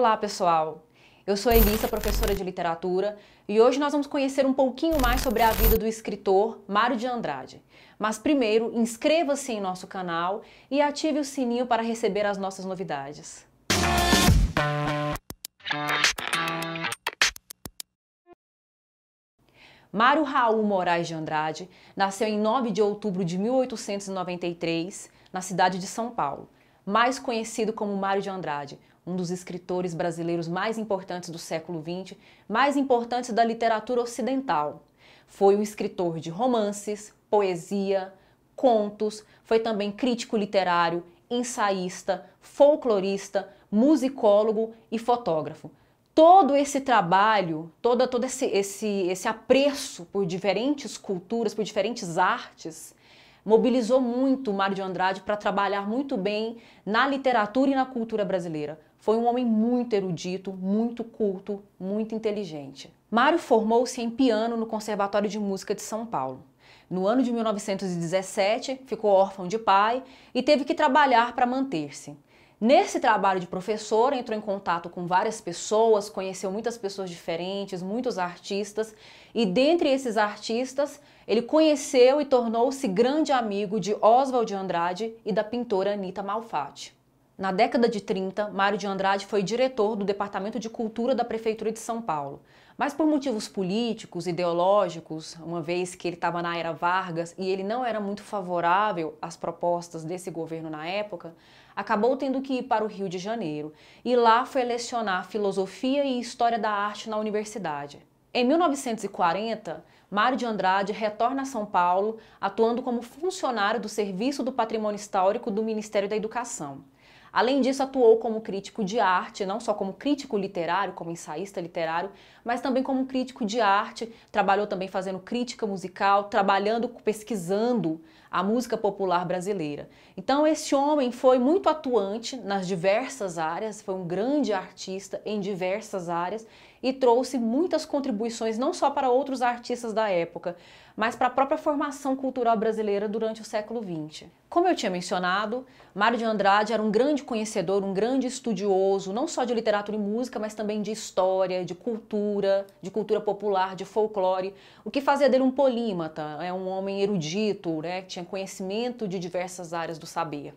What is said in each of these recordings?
Olá, pessoal! Eu sou Elissa, professora de literatura, e hoje nós vamos conhecer um pouquinho mais sobre a vida do escritor Mário de Andrade. Mas primeiro, inscreva-se em nosso canal e ative o sininho para receber as nossas novidades. Mário Raul Moraes de Andrade nasceu em 9 de outubro de 1893, na cidade de São Paulo, mais conhecido como Mário de Andrade, um dos escritores brasileiros mais importantes do século XX, mais importantes da literatura ocidental. Foi um escritor de romances, poesia, contos, foi também crítico literário, ensaísta, folclorista, musicólogo e fotógrafo. Todo esse trabalho, todo, todo esse, esse, esse apreço por diferentes culturas, por diferentes artes, mobilizou muito o Mário de Andrade para trabalhar muito bem na literatura e na cultura brasileira. Foi um homem muito erudito, muito culto, muito inteligente. Mário formou-se em piano no Conservatório de Música de São Paulo. No ano de 1917, ficou órfão de pai e teve que trabalhar para manter-se. Nesse trabalho de professor, entrou em contato com várias pessoas, conheceu muitas pessoas diferentes, muitos artistas, e dentre esses artistas, ele conheceu e tornou-se grande amigo de Oswald de Andrade e da pintora Anita Malfatti. Na década de 30, Mário de Andrade foi diretor do Departamento de Cultura da Prefeitura de São Paulo. Mas por motivos políticos, ideológicos, uma vez que ele estava na era Vargas e ele não era muito favorável às propostas desse governo na época, acabou tendo que ir para o Rio de Janeiro e lá foi lecionar filosofia e história da arte na universidade. Em 1940, Mário de Andrade retorna a São Paulo, atuando como funcionário do Serviço do Patrimônio Histórico do Ministério da Educação. Além disso, atuou como crítico de arte, não só como crítico literário, como ensaísta literário, mas também como crítico de arte. Trabalhou também fazendo crítica musical, trabalhando, pesquisando a música popular brasileira. Então, esse homem foi muito atuante nas diversas áreas, foi um grande artista em diversas áreas e trouxe muitas contribuições não só para outros artistas da época, mas para a própria formação cultural brasileira durante o século XX. Como eu tinha mencionado, Mário de Andrade era um grande conhecedor, um grande estudioso, não só de literatura e música, mas também de história, de cultura, de cultura popular, de folclore, o que fazia dele um polímata, é um homem erudito, né, que tinha tinha conhecimento de diversas áreas do saber.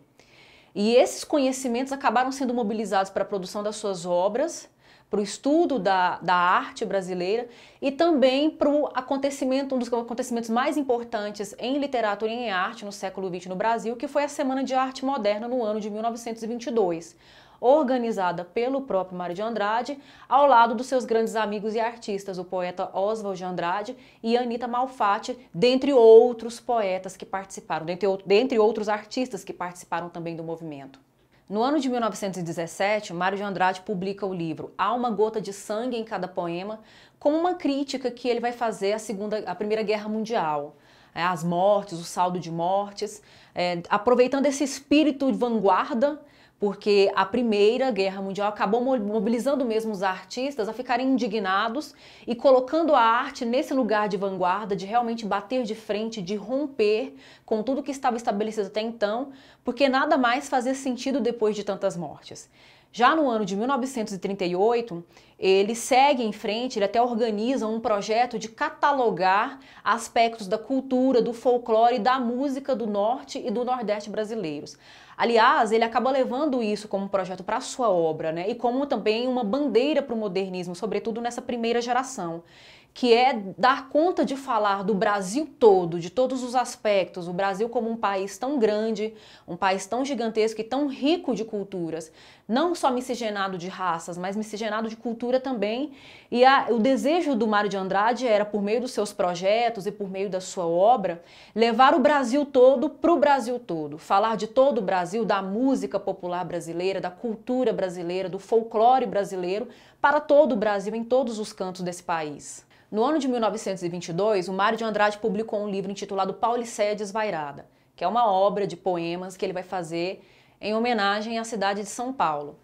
E esses conhecimentos acabaram sendo mobilizados para a produção das suas obras, para o estudo da, da arte brasileira e também para o acontecimento, um dos acontecimentos mais importantes em literatura e em arte no século XX no Brasil, que foi a Semana de Arte Moderna no ano de 1922 organizada pelo próprio Mário de Andrade, ao lado dos seus grandes amigos e artistas, o poeta Oswald de Andrade e Anita Malfatti, dentre outros poetas que participaram, dentre, dentre outros artistas que participaram também do movimento. No ano de 1917, Mário de Andrade publica o livro Há uma gota de sangue em cada poema, como uma crítica que ele vai fazer à, segunda, à Primeira Guerra Mundial, as é, mortes, o saldo de mortes, é, aproveitando esse espírito de vanguarda porque a Primeira Guerra Mundial acabou mobilizando mesmo os artistas a ficarem indignados e colocando a arte nesse lugar de vanguarda, de realmente bater de frente, de romper com tudo que estava estabelecido até então, porque nada mais fazia sentido depois de tantas mortes. Já no ano de 1938, ele segue em frente, ele até organiza um projeto de catalogar aspectos da cultura, do folclore e da música do norte e do nordeste brasileiros. Aliás, ele acaba levando isso como projeto para sua obra, né? E como também uma bandeira para o modernismo, sobretudo nessa primeira geração que é dar conta de falar do Brasil todo, de todos os aspectos, o Brasil como um país tão grande, um país tão gigantesco e tão rico de culturas, não só miscigenado de raças, mas miscigenado de cultura também. E a, o desejo do Mário de Andrade era, por meio dos seus projetos e por meio da sua obra, levar o Brasil todo para o Brasil todo, falar de todo o Brasil, da música popular brasileira, da cultura brasileira, do folclore brasileiro, para todo o Brasil, em todos os cantos desse país. No ano de 1922, o Mário de Andrade publicou um livro intitulado Paulicéia Desvairada, que é uma obra de poemas que ele vai fazer em homenagem à cidade de São Paulo.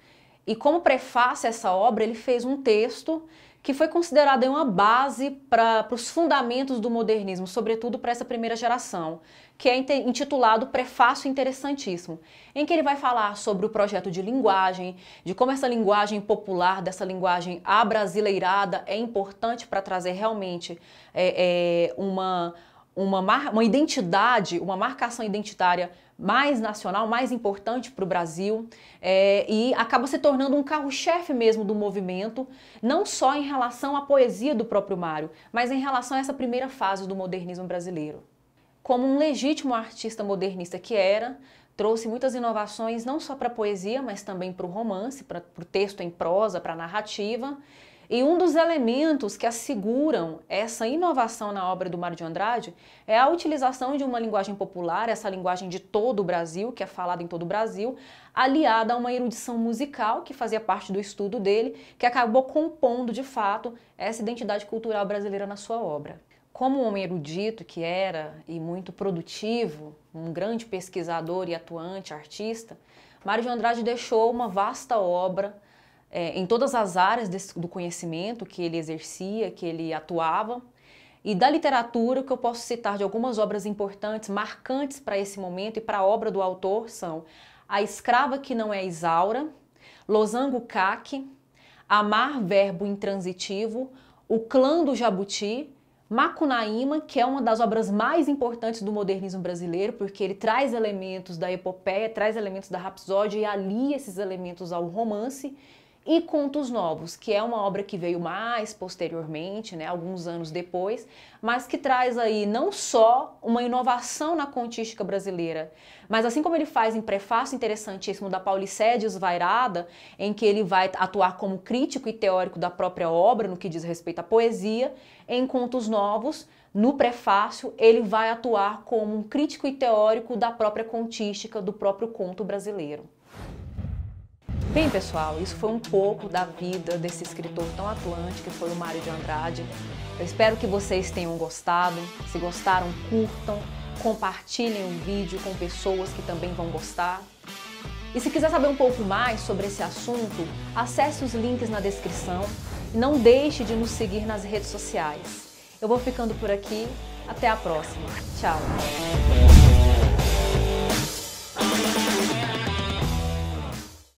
E como prefácio a essa obra, ele fez um texto que foi considerada uma base para os fundamentos do modernismo, sobretudo para essa primeira geração, que é intitulado Prefácio Interessantíssimo, em que ele vai falar sobre o projeto de linguagem, de como essa linguagem popular, dessa linguagem abrasileirada, é importante para trazer realmente é, é, uma uma, mar... uma identidade, uma marcação identitária mais nacional, mais importante para o Brasil é, e acaba se tornando um carro-chefe mesmo do movimento, não só em relação à poesia do próprio Mário, mas em relação a essa primeira fase do modernismo brasileiro. Como um legítimo artista modernista que era, trouxe muitas inovações não só para a poesia, mas também para o romance, para o texto em prosa, para a narrativa, e um dos elementos que asseguram essa inovação na obra do Mário de Andrade é a utilização de uma linguagem popular, essa linguagem de todo o Brasil, que é falada em todo o Brasil, aliada a uma erudição musical que fazia parte do estudo dele, que acabou compondo de fato essa identidade cultural brasileira na sua obra como um homem erudito que era e muito produtivo, um grande pesquisador e atuante artista, Mário de Andrade deixou uma vasta obra é, em todas as áreas desse, do conhecimento que ele exercia, que ele atuava. E da literatura, o que eu posso citar de algumas obras importantes, marcantes para esse momento e para a obra do autor são A Escrava que Não É Isaura, Losango Caque, Amar Verbo Intransitivo, O Clã do Jabuti, Macunaíma, que é uma das obras mais importantes do modernismo brasileiro, porque ele traz elementos da epopeia, traz elementos da rapsódia e alia esses elementos ao romance e Contos Novos, que é uma obra que veio mais posteriormente, né, alguns anos depois, mas que traz aí não só uma inovação na contística brasileira, mas assim como ele faz em prefácio interessantíssimo da Paulicéia Desvairada, em que ele vai atuar como crítico e teórico da própria obra no que diz respeito à poesia, em Contos Novos, no prefácio, ele vai atuar como um crítico e teórico da própria contística, do próprio conto brasileiro. Bem, pessoal, isso foi um pouco da vida desse escritor tão atuante que foi o Mário de Andrade. Eu espero que vocês tenham gostado. Se gostaram, curtam, compartilhem o vídeo com pessoas que também vão gostar. E se quiser saber um pouco mais sobre esse assunto, acesse os links na descrição e não deixe de nos seguir nas redes sociais. Eu vou ficando por aqui. Até a próxima. Tchau.